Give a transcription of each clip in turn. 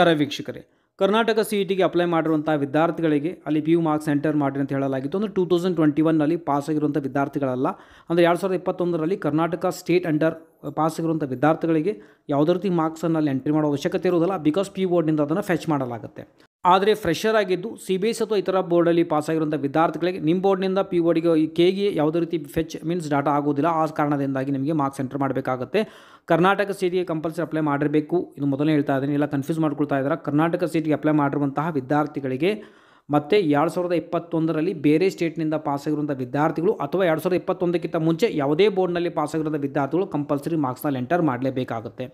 ನಮಸ್ಕಾರ ವೀಕ್ಷಕರೇ Karnataka C E ಟಿಗೆ ಅಪ್ಲೈ ಮಾಡಿರುವಂಥ ವಿದ್ಯಾರ್ಥಿಗಳಿಗೆ ಅಲ್ಲಿ ಪಿ ಯು ಮಾರ್ಕ್ಸ್ ಸೆಂಟರ್ ಮಾಡಿರಿ ಅಂತ ಹೇಳಲಾಗಿತ್ತು ಅಂದರೆ ಟೂ ತೌಸಂಡ್ ಟ್ವೆಂಟಿ ಒನ್ನಲ್ಲಿ ಪಾಸ್ ಆಗಿರುವಂಥ ವಿದ್ಯಾರ್ಥಿಗಳಲ್ಲ ಅಂದರೆ ಎರಡು ಸಾವಿರದ ಇಪ್ಪತ್ತೊಂದರಲ್ಲಿ ಕರ್ನಾಟಕ ಸ್ಟೇಟ್ ಅಂಡರ್ ಪಾಸ್ ಆಗಿರುವಂಥ ವಿದ್ಯಾರ್ಥಿಗಳಿಗೆ ಯಾವುದೇ ರೀತಿ ಮಾರ್ಕ್ಸನ್ನು ಅಲ್ಲಿ ಎಂಟ್ರಿ ಮಾಡೋ ಅವಶ್ಯಕತೆ ಇರೋದಿಲ್ಲ ಬಿಕಾಸ್ ಪಿ ಬೋರ್ಡ್ನಿಂದ ಅದನ್ನು ಫೆಚ್ ಮಾಡಲಾಗುತ್ತೆ ಆದರೆ ಫ್ರೆಷರ್ ಆಗಿದ್ದು ಸಿ ಬಿ ಎಸ್ ಅಥವಾ ಇತರ ಬೋರ್ಡಲ್ಲಿ ಪಾಸಾಗಿರುವಂಥ ವಿದ್ಯಾರ್ಥಿಗಳಿಗೆ ನಿಮ್ಮ ಬೋರ್ಡ್ನಿಂದ ಪಿ ಬೋರ್ಡಿಗೆ ಕೆಗೆ ಯಾವುದೇ ರೀತಿ ಫೆಚ್ ಮೀನ್ಸ್ ಡಾಟಾ ಆಗೋದಿಲ್ಲ ಆ ಕಾರಣದಿಂದಾಗಿ ನಿಮಗೆ ಮಾರ್ಕ್ಸ್ ಎಂಟರ್ ಮಾಡಬೇಕಾಗುತ್ತೆ ಕರ್ನಾಟಕ ಸೀಟಿಗೆ ಕಂಪಲ್ಸರಿ ಅಪ್ಲೈ ಮಾಡಿರಬೇಕು ಇದು ಮೊದಲೇ ಹೇಳ್ತಾ ಇದ್ದೀನಿ ಎಲ್ಲ ಕನ್ಫ್ಯೂಸ್ ಮಾಡ್ಕೊಳ್ತಾ ಇದ್ದಾರೆ ಕರ್ನಾಟಕ ಸೀಟಿಗೆ ಅಪ್ಲೈ ಮಾಡಿರುವಂತಹ ವಿದ್ಯಾರ್ಥಿಗಳಿಗೆ ಮತ್ತು ಎರಡು ಸಾವಿರದ ಇಪ್ಪತ್ತೊಂದರಲ್ಲಿ ಬೇರೆ ಸ್ಟೇಟ್ನಿಂದ ಪಾಸಾಗಿರುವಂಥ ವಿದ್ಯಾರ್ಥಿಗಳು ಅಥವಾ ಎರಡು ಸಾವಿರದ ಇಪ್ಪತ್ತೊಂದಕ್ಕಿಂತ ಮುಂಚೆ ಯಾವುದೇ ಬೋರ್ಡ್ನಲ್ಲಿ ಪಾಸಾಗಿರುವಂಥ ವಿದ್ಯಾರ್ಥಿಗಳು ಕಂಪಲ್ಸರಿ ಮಾರ್ಕ್ಸ್ನಲ್ಲಿ ಎಂಟರ್ ಮಾಡಲೇಬೇಕಾಗುತ್ತೆ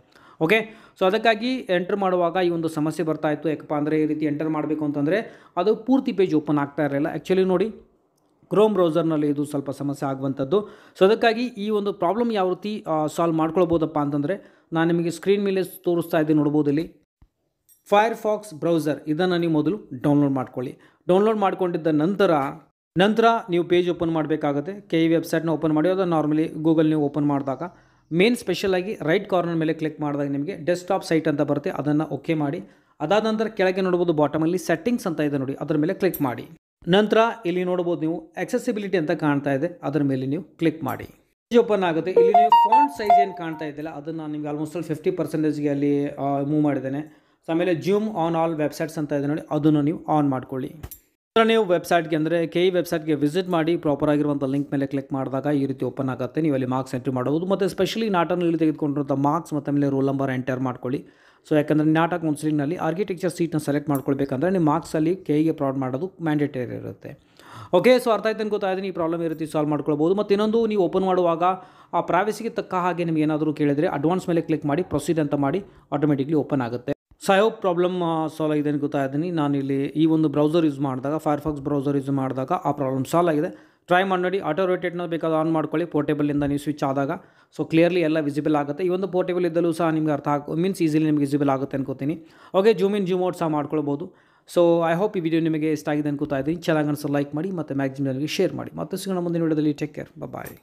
ಓಕೆ ಸೊ ಅದಕ್ಕಾಗಿ ಎಂಟರ್ ಮಾಡುವಾಗ ಈ ಒಂದು ಸಮಸ್ಯೆ ಬರ್ತಾ ಇತ್ತು ಯಾಕಪ್ಪ ಅಂದರೆ ಈ ರೀತಿ ಎಂಟರ್ ಮಾಡಬೇಕು ಅಂತಂದರೆ ಅದು ಪೂರ್ತಿ ಪೇಜ್ ಓಪನ್ ಆಗ್ತಾ ಇರಲಿಲ್ಲ ಆ್ಯಕ್ಚುಲಿ ನೋಡಿ ಕ್ರೋಮ್ ಬ್ರೌಸರ್ನಲ್ಲಿ ಇದು ಸ್ವಲ್ಪ ಸಮಸ್ಯೆ ಆಗುವಂಥದ್ದು ಸೊ ಅದಕ್ಕಾಗಿ ಈ ಒಂದು ಪ್ರಾಬ್ಲಮ್ ಯಾವ ರೀತಿ ಸಾಲ್ವ್ ಮಾಡ್ಕೊಳ್ಬೋದಪ್ಪ ಅಂತಂದರೆ ನಾನು ನಿಮಗೆ ಸ್ಕ್ರೀನ್ ಮೇಲೆ ತೋರಿಸ್ತಾ ಇದ್ದೀನಿ ನೋಡ್ಬೋದು ಇಲ್ಲಿ ಫೈರ್ ಫಾಕ್ಸ್ ಬ್ರೌಸರ್ ಇದನ್ನು ನೀವು ಮೊದಲು ಡೌನ್ಲೋಡ್ ಮಾಡ್ಕೊಳ್ಳಿ ಡೌನ್ಲೋಡ್ ಮಾಡಿಕೊಂಡಿದ್ದ ನಂತರ ನಂತರ ನೀವು ಪೇಜ್ ಓಪನ್ ಮಾಡಬೇಕಾಗುತ್ತೆ ಕೆ ಇ ವೆಬ್ಸೈಟ್ನ ಓಪನ್ ಮಾಡಿ ಅದು ನಾರ್ಮಲಿ ಗೂಗಲ್ ನೀವು ಓಪನ್ ಮಾಡಿದಾಗ ಮೇನ್ ಸ್ಪೆಷಲಾಗಿ ರೈಟ್ ಕಾರ್ನರ್ ಮೇಲೆ ಕ್ಲಿಕ್ ಮಾಡಿದಾಗ ನಿಮಗೆ ಡೆಸ್ಕ್ಟಾಪ್ ಸೈಟ್ ಅಂತ ಬರುತ್ತೆ ಅದನ್ನು ಓಕೆ ಮಾಡಿ ಅದಾದ ನಂತರ ಕೆಳಗೆ ನೋಡ್ಬೋದು ಬಾಟಮಲ್ಲಿ ಸೆಟ್ಟಿಂಗ್ಸ್ ಅಂತ ಇದೆ ನೋಡಿ ಅದರ ಮೇಲೆ ಕ್ಲಿಕ್ ಮಾಡಿ ನಂತರ ಇಲ್ಲಿ ನೋಡ್ಬೋದು ನೀವು ಆಕ್ಸೆಸಿಬಿಲಿಟಿ ಅಂತ ಕಾಣ್ತಾ ಇದೆ ಅದರ ಮೇಲೆ ನೀವು ಕ್ಲಿಕ್ ಮಾಡಿ ಓಪನ್ ಆಗುತ್ತೆ ಇಲ್ಲಿ ನೀವು ಫೋನ್ ಸೈಜ್ ಏನು ಕಾಣ್ತಾ ಇದ್ದಿಲ್ಲ ಅದನ್ನು ನಾನು ನಿಮಗೆ ಆಲ್ಮೋಸ್ಟ್ ಅಲ್ಲಿ ಫಿಫ್ಟಿ ಪರ್ಸೆಂಟೇಜ್ಗೆ ಅಲ್ಲಿ ಮೂವ್ ಮಾಡಿದ್ದೇನೆ ಆಮೇಲೆ ಜೂಮ್ ಆನ್ ಆಲ್ ವೆಬ್ಸೈಟ್ಸ್ ಅಂತ ಇದೆ ನೋಡಿ ಅದನ್ನು ನೀವು ಆನ್ ಮಾಡ್ಕೊಳ್ಳಿ ನೀವು ವೆಬ್ಸೈಟ್ಗೆ ಅಂದರೆ ಕೆ ಇ ವೆಬ್ಸೈಟ್ಗೆ ವಿಸಿಟ್ ಮಾಡಿ ಪ್ರಾಪರ್ ಆಗಿರುವಂಥ ಲಿಂಕ್ ಮೇಲೆ ಕ್ಲಿಕ್ ಮಾಡಿದಾಗ ಈ ರೀತಿ ಓಪನ್ ಆಗುತ್ತೆ ನೀವು ಅಲ್ಲಿ ಮಾರ್ಕ್ಸ್ ಎಂಟ್ರಿ ಮಾಡಬಹುದು ಮತ್ತು ಸ್ಪೆಷಲಿ ನಾಟನಲ್ಲಿ ತೆಗೆದುಕೊಂಡಿರುವಂಥ ಮಾರ್ಕ್ಸ್ ಮತ್ತು ಮೇಲೆ ರೋಲ್ ನಂಬರ್ ಎಂಟರ್ ಮಾಡ್ಕೊಳ್ಳಿ ಸೊ ಯಾಕಂದರೆ ನಾಟ ಕೌನ್ಸಿಲಿಂಗ್ನಲ್ಲಿ ಆರ್ಕಿಟೆಕ್ಚರ್ ಸೀಟ್ನ ಸೆಲೆಕ್ಟ್ ಮಾಡ್ಕೊಳ್ಬೇಕಂದ್ರೆ ನಿಮ್ಮ ಮಾರ್ಕ್ಸಲ್ಲಿ ಕೆ ಇಗೆ ಪ್ರಾಡ್ ಮಾಡೋದು ಮ್ಯಾಂಡೇಟರಿ ಇರುತ್ತೆ ಓಕೆ ಸೊ ಅರ್ಥ ಆಯ್ತು ಅಂತ ಇದ್ದೀನಿ ಈ ಪ್ರಾಬ್ಲಮ್ ಈ ರೀತಿ ಸಾಲ್ವ್ ಮಾಡ್ಕೊಳ್ಬೋದು ಮತ್ತು ಇನ್ನೊಂದು ನೀವು ಓಪನ್ ಮಾಡುವಾಗ ಆ ಪ್ರೈವಸಿಗೆ ತಕ್ಕ ಹಾಗೆ ನಿಮಗೆ ಏನಾದರೂ ಕೇಳಿದರೆ ಅಡ್ವಾನ್ಸ್ ಮೇಲೆ ಕ್ಲಿಕ್ ಮಾಡಿ ಪ್ರೊಸೀಡ್ ಅಂತ ಮಾಡಿ ಆಟೋಮೆಟಿಕ್ಲಿ ಓಪನ್ ಆಗುತ್ತೆ ಸೊ ಐ ಪ್ರಾಬ್ಲಮ್ ಸಾಲ್ವ್ ಆಗಿದೆ ಅಂತ ನಾನು ಇಲ್ಲಿ ಈ ಒಂದು ಬ್ರೌಸರ್ ಯೂಸ್ ಮಾಡಿದಾಗ ಫೈರ್ಫಾಕ್ಸ್ ಬ್ರೌಸರ್ ಯೂಸ್ ಮಾಡಿದಾಗ ಆ ಪ್ರಾಬ್ಲಮ್ ಸಾಲ್ವ್ ಆಗಿದೆ ಟ್ರೈ ಮಾಡಿ ನೋಡಿ ಆಟೋ ರೋಟೇಟ್ನ ಬೇಕಾದ ಆನ್ ಮಾಡ್ಕೊಳ್ಳಿ ಪೋರ್ಟೇಬಲಿಂದ ನೀವು ಸ್ವಿಚ್ ಆದಾಗ ಸೊ ಕ್ಲಿಯರ್ಲಿ ಎಲ್ಲ ವಿಸಿಬಲ್ ಆಗುತ್ತೆ ಈ ಒಂದು ಪೋರ್ಟೇಬಲ್ ಇದ್ದಲ್ಲೂ ಸಹ ನಿಮಗೆ ಅರ್ಥ ಆಗ ಮೀನ್ಸ್ ಈಸಿಲಿ ನಿಮ್ಗೆ ವಿಸಿಬಲ್ ಆಗುತ್ತೆ ಅನ್ಕೋತೀನಿ okay zoom in zoom out ಸಹ ಮಾಡ್ಕೊಳ್ಬೋದು ಸೊ ಐ ಹೋಪ್ ಈ ವಿಡಿಯೋ ನಿಮಗೆ ಇಷ್ಟ ಆಗಿದೆ ಅನ್ಕೋತಾ ಇದ್ದೀನಿ ಚೆನ್ನಾಗಿ ಅನ್ಸೋ ಲೈಕ್ ಮಾಡಿ ಮತ್ತು ಮ್ಯಾಕ್ಸಿಮಮ್ ಜನರಿಗೆ ಶೇರ್ ಮಾಡಿ ಮತ್ತೆ ಸಿಗೋಣ ಮುಂದಿನ ವಿಡಿಯೋದಲ್ಲಿ ಟೇಕ್ ಕೇರ್ ಬಾಯ್